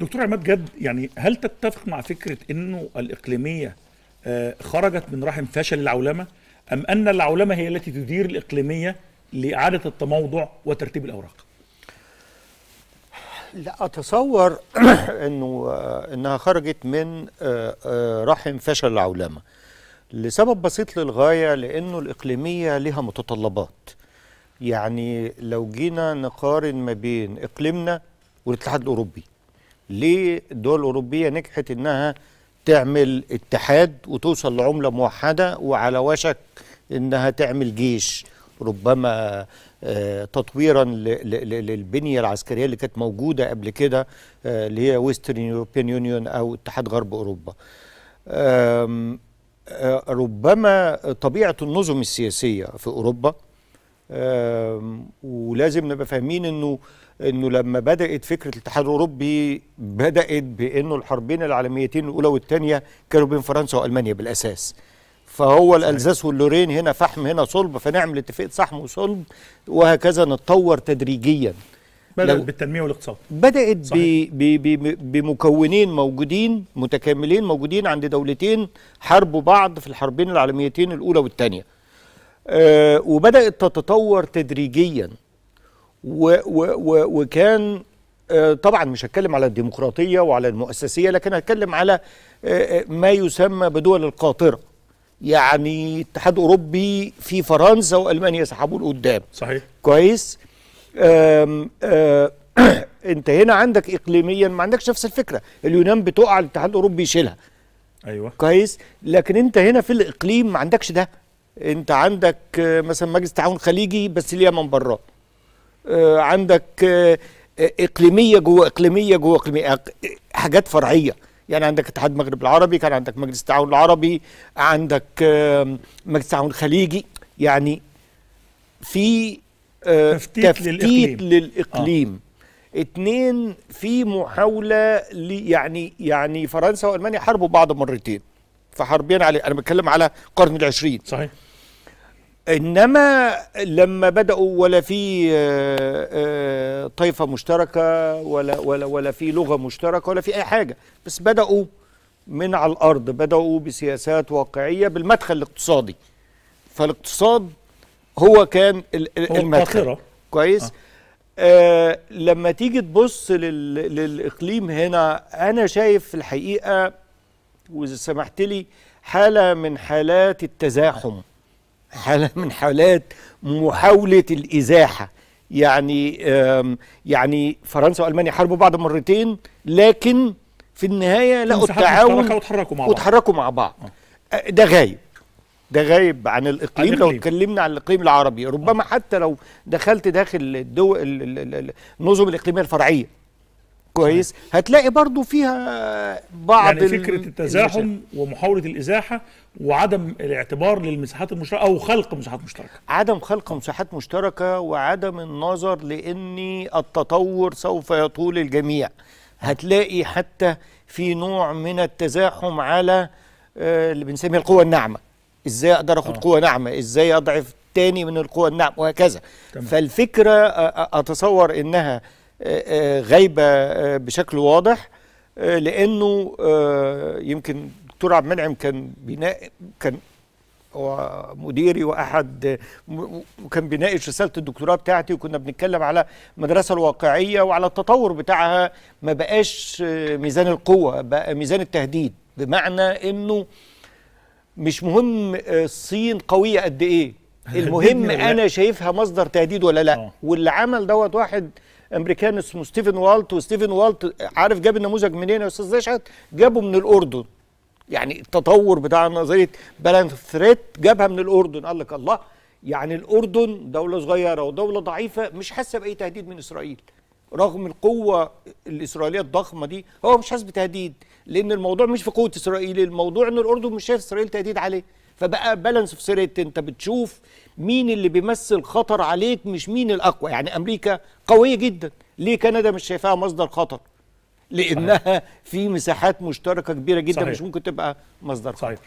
دكتور عماد جد يعني هل تتفق مع فكره انه الاقليميه آه، خرجت من رحم فشل العولمه ام ان العولمه هي التي تدير الاقليميه لاعاده التموضع وترتيب الاوراق؟ لا اتصور انه آه، انها خرجت من آه، رحم فشل العولمه لسبب بسيط للغايه لانه الاقليميه لها متطلبات يعني لو جينا نقارن ما بين اقليمنا والاتحاد الاوروبي ليه الدول الأوروبية نجحت إنها تعمل اتحاد وتوصل لعملة موحدة وعلى وشك إنها تعمل جيش ربما آه، تطويرا للبنيه العسكريه اللي كانت موجوده قبل كده آه، اللي هي ويسترن يوروبيان يونيون او اتحاد غرب اوروبا. آه، ربما طبيعه النظم السياسيه في اوروبا ولازم نبقى فاهمين انه انه لما بدات فكره الاتحاد الاوروبي بدات بانه الحربين العالميتين الاولى والثانيه كانوا بين فرنسا والمانيا بالاساس فهو الالزاس واللورين هنا فحم هنا صلب فنعمل اتفاقيه صحم وصلب وهكذا نتطور تدريجيا بدات بالتنميه والاقتصاد بدات بي بمكونين موجودين متكاملين موجودين عند دولتين حاربوا بعض في الحربين العالميتين الاولى والثانيه آه، وبدات تتطور تدريجيا و و وكان آه، طبعا مش هتكلم على الديمقراطيه وعلى المؤسسيه لكن هتكلم على آه، ما يسمى بدول القاطره يعني اتحاد اوروبي في فرنسا والمانيا سحبوه لقدام صحيح كويس آم آم انت هنا عندك اقليميا ما عندكش نفس الفكره اليونان بتقع الاتحاد الاوروبي يشيلها ايوه كويس لكن انت هنا في الاقليم ما عندكش ده انت عندك آه، مثلا مجلس تعاون خليجي بس اليمن براه آه، عندك آه، اقليميه جوه اقليميه جوه اقليميه حاجات فرعيه يعني عندك اتحاد المغرب العربي كان عندك مجلس التعاون العربي عندك مجلس التعاون الخليجي يعني في تفتيت, تفتيت للإقليم, للإقليم. آه. اتنين في محاولة يعني يعني فرنسا وألمانيا حاربوا بعض مرتين فحربين عليه أنا بتكلم على القرن العشرين صحيح انما لما بداوا ولا في آه، آه، طائفه مشتركه ولا ولا ولا في لغه مشتركه ولا في اي حاجه بس بداوا من على الارض بداوا بسياسات واقعيه بالمدخل الاقتصادي فالاقتصاد هو كان المدخل كويس آه. آه. لما تيجي تبص لل... للاقليم هنا انا شايف الحقيقه واذا سمحت لي حاله من حالات التزاحم حالة من حالات محاولة الإزاحة يعني يعني فرنسا وألمانيا حاربوا بعض مرتين لكن في النهاية لقوا التعاون وتحركوا مع بعض وتحركوا مع بعض ده غايب ده غايب عن الاقليم لو اتكلمنا عن الاقليم العربي ربما حتى لو دخلت داخل الدول النظم الاقليميه الفرعيه كويس هتلاقي برضو فيها بعض يعني فكره التزاحم ومحاوله الازاحه وعدم الاعتبار للمساحات المشتركه او خلق مساحات مشتركه عدم خلق مساحات مشتركه وعدم النظر لان التطور سوف يطول الجميع هتلاقي حتى في نوع من التزاحم على آه، اللي بنسميه القوة الناعمة ازاي اقدر اخد آه. قوة ناعمة ازاي اضعف تاني من القوة الناعمة وهكذا تمام. فالفكرة اتصور انها غايبه آه، بشكل واضح آه، لانه آه، يمكن الدكتور عبد المنعم كان بناء كان هو مديري واحد وكان بيناقش رساله الدكتوراه بتاعتي وكنا بنتكلم على المدرسه الواقعيه وعلى التطور بتاعها ما بقاش ميزان القوه بقى ميزان التهديد بمعنى انه مش مهم الصين قويه قد ايه المهم انا شايفها مصدر تهديد ولا لا واللي عمل دوت واحد امريكان اسمه ستيفن والت وستيفن والت عارف جاب النموذج منين يا استاذ نشأت جابه من الاردن يعني التطور بتاع نظريه بالانس ثريت جابها من الاردن قال لك الله يعني الاردن دوله صغيره ودوله ضعيفه مش حاسه باي تهديد من اسرائيل رغم القوه الاسرائيليه الضخمه دي هو مش حاسس بتهديد لان الموضوع مش في قوه اسرائيل الموضوع ان الاردن مش شايف اسرائيل تهديد عليه فبقى بالانس اوف ثريت انت بتشوف مين اللي بيمثل خطر عليك مش مين الاقوى يعني امريكا قويه جدا ليه كندا مش شايفاها مصدر خطر لانها صحيح. في مساحات مشتركه كبيره جدا صحيح. مش ممكن تبقى مصدر صحيح. خطر